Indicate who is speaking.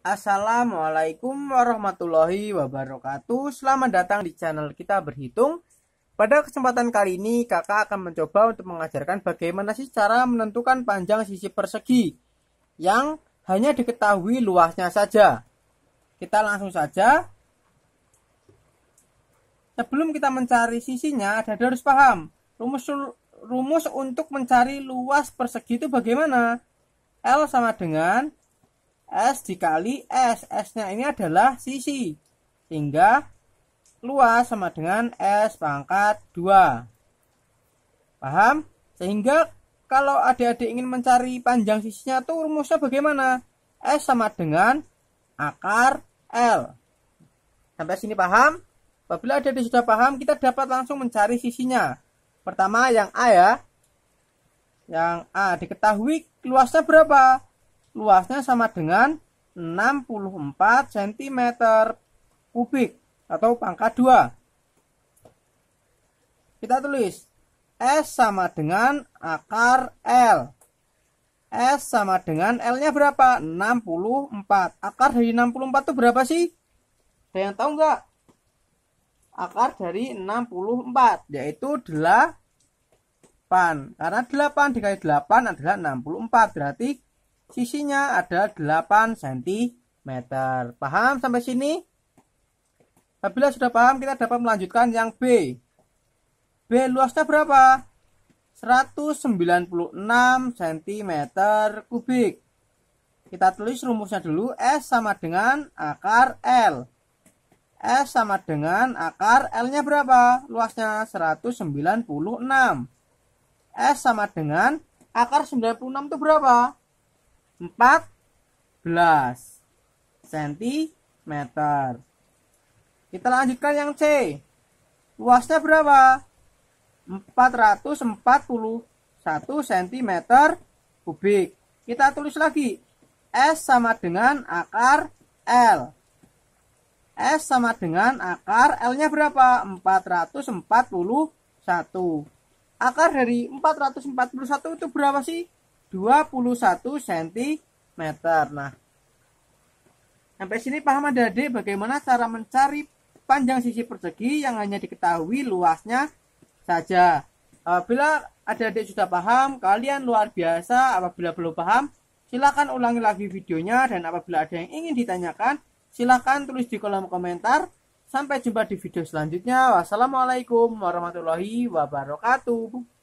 Speaker 1: Assalamualaikum warahmatullahi wabarakatuh Selamat datang di channel kita berhitung Pada kesempatan kali ini kakak akan mencoba untuk mengajarkan bagaimana sih cara menentukan panjang sisi persegi Yang hanya diketahui luasnya saja Kita langsung saja Sebelum kita mencari sisinya ada harus paham Rumus, rumus untuk mencari luas persegi itu bagaimana? L sama dengan S dikali S. S-nya ini adalah sisi. Sehingga luas sama dengan S pangkat 2. Paham? Sehingga kalau adik-adik ingin mencari panjang sisinya itu rumusnya bagaimana? S sama dengan akar L. Sampai sini paham? Apabila adik-adik sudah paham, kita dapat langsung mencari sisinya. Pertama yang A ya. Yang A diketahui luasnya berapa? luasnya sama dengan 64 cm kubik atau pangkat 2. Kita tulis S sama dengan akar L. S sama dengan L-nya berapa? 64. Akar dari 64 itu berapa sih? Ada yang tahu enggak? Akar dari 64 yaitu 8. Karena 8 dikali 8 adalah 64. Berarti Sisinya ada 8 cm. Paham sampai sini? Apabila sudah paham, kita dapat melanjutkan yang B. B luasnya berapa? 196 cm kubik. Kita tulis rumusnya dulu. S sama dengan akar L. S sama dengan akar L-nya berapa? Luasnya 196. S sama dengan akar 96 itu berapa? 14 cm. Kita lanjutkan yang C. Luasnya berapa? 441 cm kubik. Kita tulis lagi. S sama dengan akar L. S sama dengan akar L-nya berapa? 441. Akar dari 441 itu berapa sih? 21 cm. Nah, sampai sini paham ada adik bagaimana cara mencari panjang sisi persegi yang hanya diketahui luasnya saja. Apabila ada adik sudah paham, kalian luar biasa. Apabila belum paham, silakan ulangi lagi videonya dan apabila ada yang ingin ditanyakan, silakan tulis di kolom komentar. Sampai jumpa di video selanjutnya. Wassalamualaikum warahmatullahi wabarakatuh.